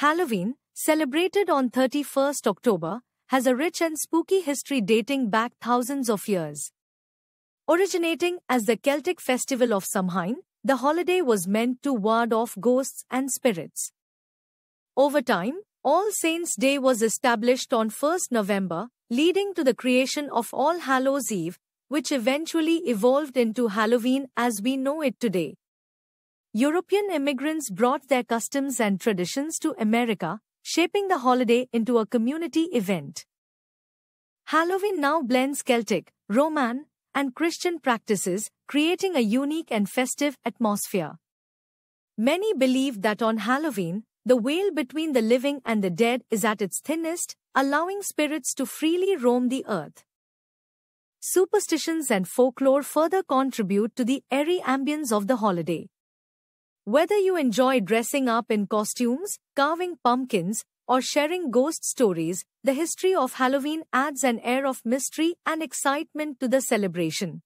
Halloween, celebrated on 31st October, has a rich and spooky history dating back thousands of years. Originating as the Celtic festival of Samhain, the holiday was meant to ward off ghosts and spirits. Over time, All Saints' Day was established on 1st November, leading to the creation of All Hallows' Eve, which eventually evolved into Halloween as we know it today. European immigrants brought their customs and traditions to America, shaping the holiday into a community event. Halloween now blends Celtic, Roman, and Christian practices, creating a unique and festive atmosphere. Many believe that on Halloween, the veil between the living and the dead is at its thinnest, allowing spirits to freely roam the earth. Superstitions and folklore further contribute to the airy ambience of the holiday. Whether you enjoy dressing up in costumes, carving pumpkins, or sharing ghost stories, the history of Halloween adds an air of mystery and excitement to the celebration.